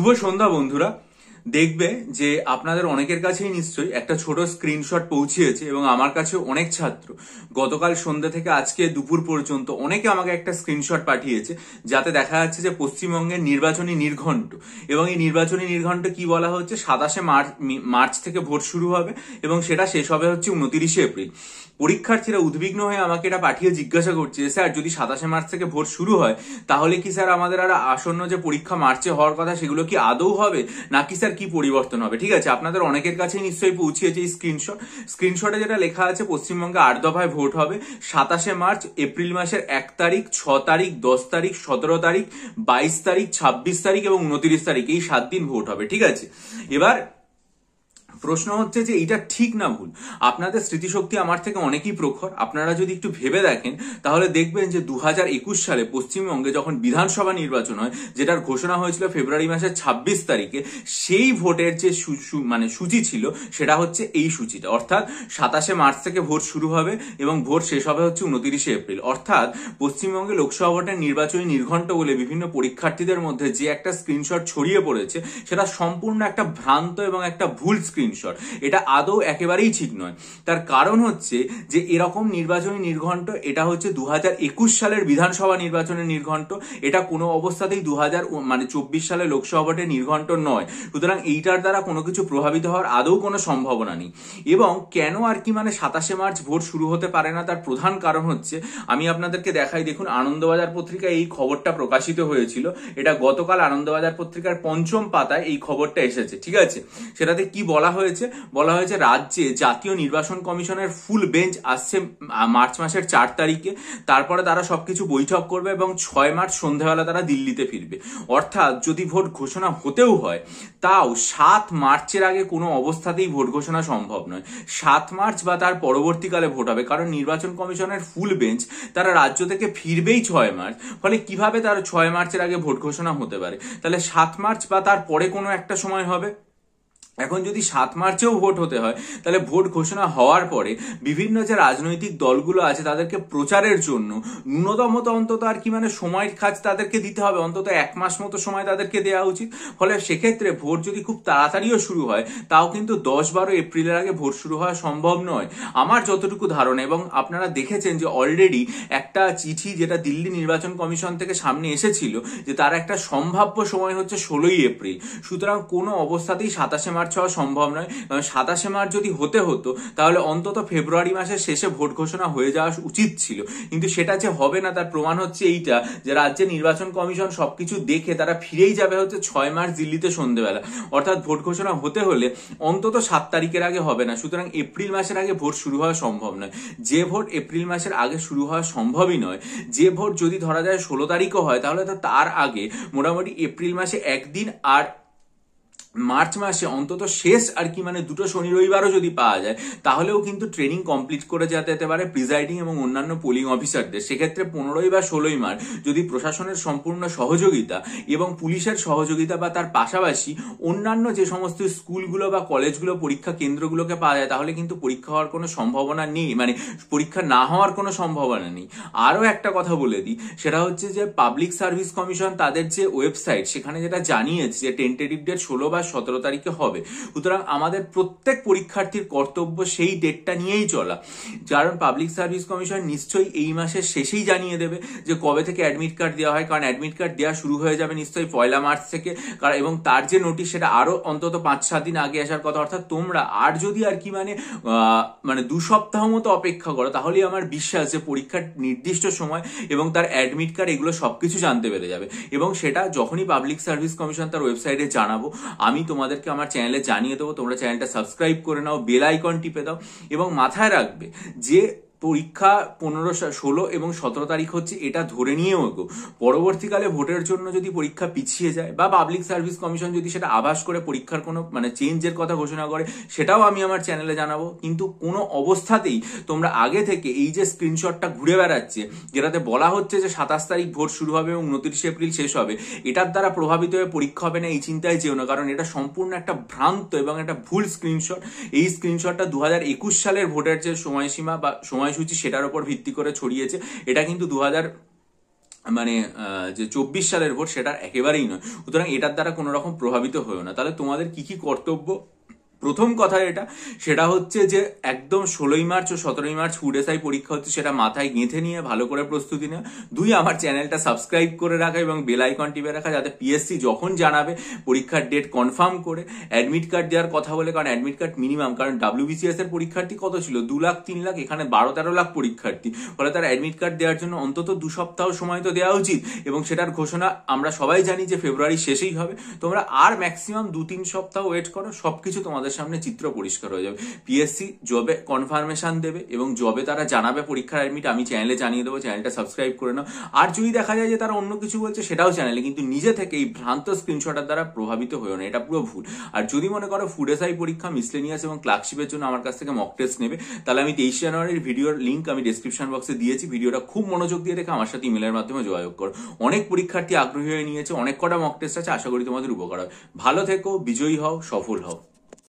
শুভ সন্ধ্যা বন্ধুরা দেখবে যে আপনাদের অনেকের কাছেই নিশ্চয়ই একটা ছোট স্ক্রিনশট পৌঁছিয়েছে এবং আমার কাছে অনেক ছাত্র গতকাল সন্ধে থেকে আজকে দুপুর পর্যন্ত অনেকে আমাকে একটা স্ক্রিনশট পাঠিয়েছে যাতে দেখা যাচ্ছে যে পশ্চিমবঙ্গের নির্বাচনী নির্ঘণ্ট এবং এই নির্বাচনী নির্ঘণ্ট কি বলা হচ্ছে সাতাশে মার্চ মার্চ থেকে ভোট শুরু হবে এবং সেটা শেষ হবে হচ্ছে উনতিরিশে এপ্রিল পরীক্ষার্থীরা উদ্বিগ্ন হয়ে আমাকে এটা পাঠিয়ে জিজ্ঞাসা করছে স্যার যদি সাতাশে মার্চ থেকে ভোট শুরু হয় তাহলে কি স্যার আমাদের আর আসন্ন যে পরীক্ষা মার্চে হওয়ার কথা সেগুলো কি আদৌ হবে নাকি স্যার কি পরিবর্তন হবে ঠিক আছে আপনাদের অনেকের কাছে নিশ্চয়ই পৌঁছিয়েছে এই স্ক্রিনশট স্ক্রিনশটে যেটা লেখা আছে পশ্চিমবঙ্গে আট দফায় ভোট হবে সাতাশে মার্চ এপ্রিল মাসের এক তারিখ ছ তারিখ দশ তারিখ সতেরো তারিখ বাইশ তারিখ ছাব্বিশ তারিখ এবং উনত্রিশ তারিখ এই সাত দিন ভোট হবে ঠিক আছে এবার প্রশ্ন হচ্ছে যে এটা ঠিক না ভুল আপনাদের স্মৃতিশক্তি আমার থেকে অনেকই প্রখর আপনারা যদি একটু ভেবে দেখেন তাহলে দেখবেন যে দু সালে পশ্চিমবঙ্গে যখন বিধানসভা নির্বাচন হয় যেটার ঘোষণা হয়েছিল ফেব্রুয়ারি মাসের ২৬ তারিখে সেই ভোটের যে মানে সূচি ছিল সেটা হচ্ছে এই সূচিটা অর্থাৎ সাতাশে মার্চ থেকে ভোট শুরু হবে এবং ভোট শেষ হবে হচ্ছে উনতিরিশে এপ্রিল অর্থাৎ পশ্চিমবঙ্গে লোকসভা ভোটের নির্বাচনী নির্ঘণ্ট বলে বিভিন্ন পরীক্ষার্থীদের মধ্যে যে একটা স্ক্রিনশট ছড়িয়ে পড়েছে সেটা সম্পূর্ণ একটা ভ্রান্ত এবং একটা ভুল স্ক্রিন স্ক্রিনশট এটা আদৌ একেবারেই ঠিক নয় তার কারণ হচ্ছে যে এরকম নির্বাচনী নির্ঘণ্ট এটা হচ্ছে দু সালের বিধানসভা নির্বাচনের নির্ঘণ্ট এটা কোনো অবস্থাতেই দু মানে চব্বিশ সালে লোকসভাটে নির্ঘণ্ট নয় সুতরাং এইটার দ্বারা কোনো কিছু প্রভাবিত হওয়ার আদৌ কোনো সম্ভাবনা নেই এবং কেন আর কি মানে সাতাশে মার্চ ভোট শুরু হতে পারে না তার প্রধান কারণ হচ্ছে আমি আপনাদেরকে দেখাই দেখুন আনন্দবাজার পত্রিকায় এই খবরটা প্রকাশিত হয়েছিল এটা গতকাল আনন্দবাজার পত্রিকার পঞ্চম পাতায় এই খবরটা এসেছে ঠিক আছে সেটাতে কি বলা হয়েছে বলা হয়েছে রাজ্যে জাতীয় নির্বাচন কমিশনের ফুল বেঞ্চ আসছে মার্চ মাসের চার তারিখে তারপরে তারা সবকিছু বৈঠক করবে এবং ছয় মার্চ সন্ধ্যাবেলা তারা দিল্লিতে ফিরবে অর্থাৎ যদি ভোট ঘোষণা হতেও হয় তাও সাত মার্চের আগে কোনো অবস্থাতেই ভোট ঘোষণা সম্ভব নয় সাত মার্চ বা তার পরবর্তীকালে ভোট হবে কারণ নির্বাচন কমিশনের ফুল বেঞ্চ তারা রাজ্য থেকে ফিরবেই ছয় মার্চ ফলে কিভাবে তার ছয় মার্চের আগে ভোট ঘোষণা হতে পারে তাহলে সাত মার্চ বা তার পরে কোনো একটা সময় হবে এখন যদি সাত মার্চেও ভোট হতে হয় তাহলে ভোট ঘোষণা হওয়ার পরে বিভিন্ন যে রাজনৈতিক দলগুলো আছে তাদেরকে প্রচারের জন্য ন্যূনতম তো অন্তত আর কি মানে সময়ের কাজ তাদেরকে দিতে হবে অন্তত এক মাস মতো সময় তাদেরকে দেওয়া উচিত ফলে সেক্ষেত্রে ভোট যদি খুব তাড়াতাড়িও শুরু হয় তাও কিন্তু দশ বারো এপ্রিলের আগে ভোট শুরু হওয়া সম্ভব নয় আমার যতটুকু ধারণা এবং আপনারা দেখেছেন যে অলরেডি একটা চিঠি যেটা দিল্লি নির্বাচন কমিশন থেকে সামনে এসেছিল যে তার একটা সম্ভাব্য সময় হচ্ছে ষোলোই এপ্রিল সুতরাং কোনো অবস্থাতেই সাতাশে মার্চ মার্চ হওয়া সম্ভব নয় কারণ সাতাশে মার্চ যদি হতে হতো তাহলে অন্তত ফেব্রুয়ারি মাসের শেষে ভোট ঘোষণা হয়ে যাওয়া উচিত ছিল কিন্তু সেটা যে হবে না তার প্রমাণ হচ্ছে এইটা যে রাজ্যে নির্বাচন কমিশন সবকিছু দেখে তারা ফিরেই যাবে হচ্ছে ছয় মার্চ দিল্লিতে সন্ধেবেলা অর্থাৎ ভোট ঘোষণা হতে হলে অন্তত সাত তারিখের আগে হবে না সুতরাং এপ্রিল মাসের আগে ভোট শুরু হওয়া সম্ভব নয় যে ভোট এপ্রিল মাসের আগে শুরু হওয়া সম্ভবই নয় যে ভোট যদি ধরা যায় ষোলো তারিখও হয় তাহলে তো তার আগে মোটামুটি এপ্রিল মাসে একদিন আর মার্চ মাসে অন্তত শেষ আর কি মানে দুটো শনি রবিবারও যদি পাওয়া যায় তাহলেও কিন্তু ট্রেনিং কমপ্লিট করে যেতে যেতে পারে প্রিজাইডিং এবং অন্যান্য পোলিং অফিসারদের সেক্ষেত্রে পনেরোই বা ষোলোই মার্চ যদি প্রশাসনের সম্পূর্ণ সহযোগিতা এবং পুলিশের সহযোগিতা বা তার পাশাপাশি অন্যান্য যে সমস্ত স্কুলগুলো বা কলেজগুলো পরীক্ষা কেন্দ্রগুলোকে পাওয়া যায় তাহলে কিন্তু পরীক্ষা হওয়ার কোনো সম্ভাবনা নেই মানে পরীক্ষা না হওয়ার কোনো সম্ভাবনা নেই আরও একটা কথা বলে দিই সেটা হচ্ছে যে পাবলিক সার্ভিস কমিশন তাদের যে ওয়েবসাইট সেখানে যেটা জানিয়েছে যে টেন্টেটিভ ডেট ষোলো বা বা সতেরো তারিখে হবে সুতরাং আমাদের প্রত্যেক পরীক্ষার্থীর কর্তব্য সেই ডেটটা নিয়েই চলা কারণ পাবলিক সার্ভিস কমিশন নিশ্চয়ই এই মাসের শেষেই জানিয়ে দেবে যে কবে থেকে অ্যাডমিট কার্ড দেওয়া হয় কারণ অ্যাডমিট কার্ড দেওয়া শুরু হয়ে যাবে নিশ্চয়ই পয়লা মার্চ থেকে কারণ এবং তার যে নোটিশ সেটা আরও অন্তত পাঁচ সাত দিন আগে আসার কথা অর্থাৎ তোমরা আর যদি আর কি মানে মানে দু সপ্তাহ মতো অপেক্ষা করো তাহলেই আমার বিশ্বাস যে পরীক্ষার নির্দিষ্ট সময় এবং তার অ্যাডমিট কার্ড এগুলো সব কিছু জানতে পেরে যাবে এবং সেটা যখনই পাবলিক সার্ভিস কমিশন তার ওয়েবসাইটে জানাবো আমি তোমাদেরকে আমার চ্যানেলে জানিয়ে দেবো তোমরা চ্যানেলটা সাবস্ক্রাইব করে নাও বেল আইকন টিপে দাও এবং মাথায় রাখবে যে পরীক্ষা পনেরো ষোলো এবং সতেরো তারিখ হচ্ছে এটা ধরে নিয়েও এগো পরবর্তীকালে ভোটের জন্য যদি পরীক্ষা পিছিয়ে যায় বা পাবলিক সার্ভিস কমিশন যদি সেটা আভাস করে পরীক্ষার কোনো মানে চেঞ্জের কথা ঘোষণা করে সেটাও আমি আমার চ্যানেলে জানাবো কিন্তু কোনো অবস্থাতেই তোমরা আগে থেকে এই যে স্ক্রিনশটটা ঘুরে বেড়াচ্ছে যেটাতে বলা হচ্ছে যে সাতাশ তারিখ ভোট শুরু হবে এবং উনত্রিশে এপ্রিল শেষ হবে এটার দ্বারা প্রভাবিত হয়ে পরীক্ষা হবে না এই চিন্তায় যেও না কারণ এটা সম্পূর্ণ একটা ভ্রান্ত এবং একটা ভুল স্ক্রিনশট এই স্ক্রিনশটটা দু সালের ভোটের যে সময়সীমা বা সময় সময়সূচি সেটার উপর ভিত্তি করে ছড়িয়েছে এটা কিন্তু দু মানে যে চব্বিশ সালের ভোট সেটা একেবারেই নয় সুতরাং এটার দ্বারা কোনো রকম প্রভাবিত হয়েও না তাহলে তোমাদের কি কি কর্তব্য প্রথম কথা এটা সেটা হচ্ছে যে একদম ষোলোই মার্চ ও সতেরোই মার্চ ফুডেসাই পরীক্ষা হচ্ছে সেটা মাথায় গেঁথে নিয়ে ভালো করে প্রস্তুতি নেওয়া দুই আমার চ্যানেলটা সাবস্ক্রাইব করে রাখা এবং বেলাইকন টিপে রাখা যাতে পিএসসি যখন জানাবে পরীক্ষার ডেট কনফার্ম করে অ্যাডমিট কার্ড দেওয়ার কথা বলে কারণ অ্যাডমিট কার্ড মিনিমাম কারণ ডাব্লিউবিসিএস এর পরীক্ষার্থী কত ছিল দু লাখ তিন লাখ এখানে বারো তেরো লাখ পরীক্ষার্থী ফলে তার অ্যাডমিট কার্ড দেওয়ার জন্য অন্তত দু সপ্তাহ সময় তো দেওয়া উচিত এবং সেটার ঘোষণা আমরা সবাই জানি যে ফেব্রুয়ারি শেষেই হবে তোমরা আর ম্যাক্সিমাম দু তিন সপ্তাহ ওয়েট করো সবকিছু তোমাদের তাদের সামনে চিত্র পরিষ্কার হয়ে যাবে পিএসসি জবে কনফার্মেশন দেবে এবং জবে তারা জানাবে পরীক্ষার অ্যাডমিট আমি চ্যানেলে জানিয়ে দেবো চ্যানেলটা সাবস্ক্রাইব করে নাও আর যদি দেখা যায় যে তারা অন্য কিছু বলছে সেটাও চ্যানেলে কিন্তু নিজে থেকে এই ভ্রান্ত স্ক্রিনশটের দ্বারা প্রভাবিত হয়েও না এটা পুরো ভুল আর যদি মনে করো ফুড এসআই পরীক্ষা মিসলেনিয়াস এবং ক্লার্কশিপের জন্য আমার কাছ থেকে মক টেস্ট নেবে তাহলে আমি তেইশ জানুয়ারির ভিডিওর লিঙ্ক আমি ডিসক্রিপশন বক্সে দিয়েছি ভিডিওটা খুব মনোযোগ দিয়ে দেখে আমার সাথে ইমেলের মাধ্যমে যোগাযোগ করো অনেক পরীক্ষার্থী আগ্রহী হয়ে নিয়েছে অনেক কটা মক টেস্ট আছে আশা করি তোমাদের উপকার হয় ভালো থেকো বিজয়ী হও সফল হও